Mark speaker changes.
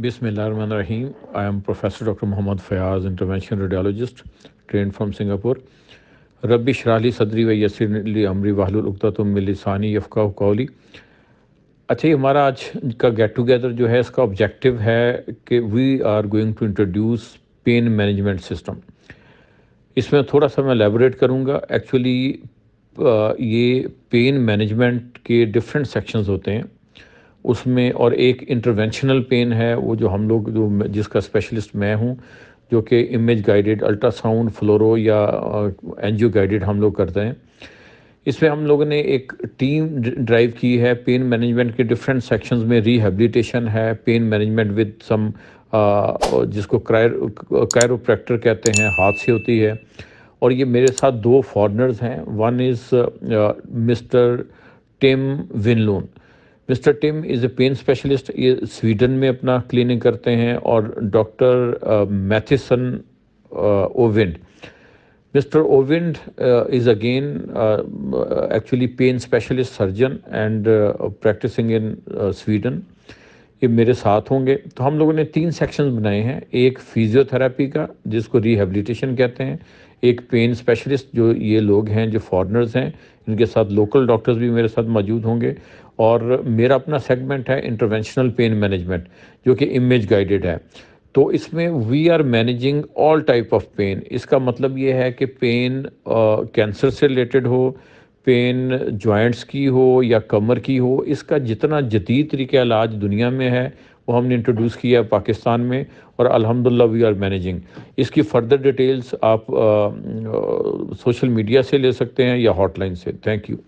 Speaker 1: बिसमीम I am professor doctor Mohammad Fayaz intervention radiologist train from Singapore रबी शराली सदरी व यसी अमरी तो मिलसानी यफका कौली अच्छा ये हमारा आज का गेट टुगेदर जो है इसका ऑब्जेक्टिव है कि we are going to introduce pain management system इसमें थोड़ा सा मैं लेबोरेट करूँगा एक्चुअली ये पेन मैनेजमेंट के डिफरेंट सेक्शंस होते हैं उसमें और एक इंटरवेंशनल पेन है वो जो हम लोग जो जिसका स्पेशलिस्ट मैं हूँ जो कि इमेज गाइडेड अल्ट्रासाउंड फ्लोरो या एनजीओ गाइडेड हम लोग करते हैं इसमें हम लोगों ने एक टीम ड्राइव की है पेन मैनेजमेंट के डिफरेंट सेक्शंस में रिहेबिलिटेशन है पेन मैनेजमेंट विद सम जिसको कैरोप्रैक्टर कहते हैं हाथ से होती है और ये मेरे साथ दो फॉरनर्स हैं one is mister Tim Winloon mister Tim is a pain specialist ये स्वीडन में अपना क्लिनिक करते हैं और doctor Mathisen Oyvind mister Oyvind is again actually pain specialist surgeon and practising in Sweden ये मेरे साथ होंगे तो हम लोगों ने तीन सेक्शंस बनाए हैं एक फिजियोथेरापी का जिसको रिहेबिलिटेशन कहते हैं एक पेन स्पेशलिस्ट जो ये लोग हैं जो फॉरनर्स हैं इनके साथ लोकल डॉक्टर्स भी मेरे साथ मौजूद होंगे और मेरा अपना सेगमेंट है इंटरवेंशनल पेन मैनेजमेंट जो कि इमेज गाइडेड है तो इसमें we are managing all type of pain इसका मतलब ये है कि पेन कैंसर से रिलेटेड हो पेन जॉइंट्स की हो या कमर की हो इसका जितना जदीद तरीके इलाज दुनिया में है वो हमने इंट्रोड्यूस किया है पाकिस्तान में और अल्हम्दुलिल्लाह वी आर मैनेजिंग इसकी फर्दर डिटेल्स आप आ, आ, सोशल मीडिया से ले सकते हैं या हॉटलाइन से थैंक यू